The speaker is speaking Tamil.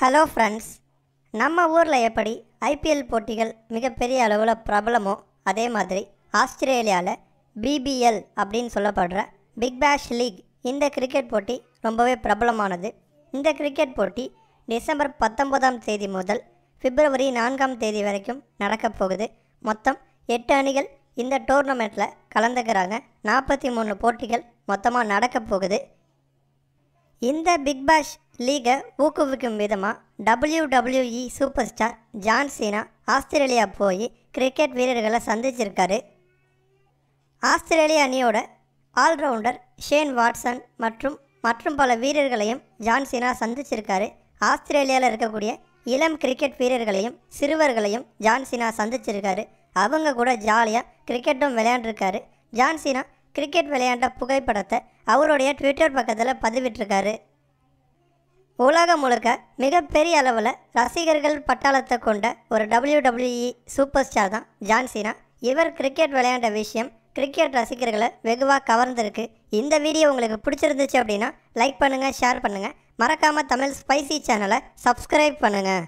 ஹலோ ஃப்ரெண்ட்ஸ் நம்ம ஊரில் எப்படி ஐபிஎல் போட்டிகள் மிகப்பெரிய அளவில் பிரபலமோ அதே மாதிரி ஆஸ்திரேலியாவில் பிபிஎல் அப்படின்னு சொல்லப்படுற பிக் பேஷ் லீக் இந்த கிரிக்கெட் போட்டி ரொம்பவே பிரபலமானது இந்த கிரிக்கெட் போட்டி டிசம்பர் பத்தொன்பதாம் தேதி முதல் பிப்ரவரி நான்காம் தேதி வரைக்கும் நடக்கப் போகுது மொத்தம் எட்டு அணிகள் இந்த டோர்னமெண்ட்டில் கலந்துக்கிறாங்க நாற்பத்தி மூணு போட்டிகள் மொத்தமாக நடக்கப் போகுது இந்த பிக் பாஷ் லீகை ஊக்குவிக்கும் விதமாக W WWE super star John Cena Australia போய் கிரிக்கெட் வீரர்களை சந்திச்சிருக்காரு ஆஸ்திரேலிய அணியோட ஆல்ரவுண்டர் ஷேன் வாட்சன் மற்றும் மற்றும் பல வீரர்களையும் ஜான் சீனா சந்திச்சிருக்காரு ஆஸ்திரேலியாவில் இருக்கக்கூடிய இளம் கிரிக்கெட் வீரர்களையும் சிறுவர்களையும் ஜான் சீனா சந்திச்சிருக்காரு அவங்க கூட ஜாலியாக கிரிக்கெட்டும் விளையாண்டுருக்காரு ஜான்சீனா கிரிக்கெட் விளையாண்ட புகைப்படத்தை அவருடைய ட்விட்டர் பக்கத்தில் பதிவிட்டிருக்காரு உலகம் முழுக்க மிகப்பெரிய அளவில் ரசிகர்கள் பட்டாளத்தை கொண்ட ஒரு டபிள்யூ டபிள்யூஇ சூப்பர் ஸ்டார் தான் ஜான்சினா இவர் கிரிக்கெட் விளையாண்ட விஷயம் கிரிக்கெட் ரசிகர்களை வெகுவாக கவர்ந்திருக்கு இந்த வீடியோ உங்களுக்கு பிடிச்சிருந்துச்சு அப்படின்னா லைக் பண்ணுங்கள் ஷேர் பண்ணுங்கள் மறக்காமல் தமிழ் ஸ்பைசி சேனலை சப்ஸ்கிரைப் பண்ணுங்கள்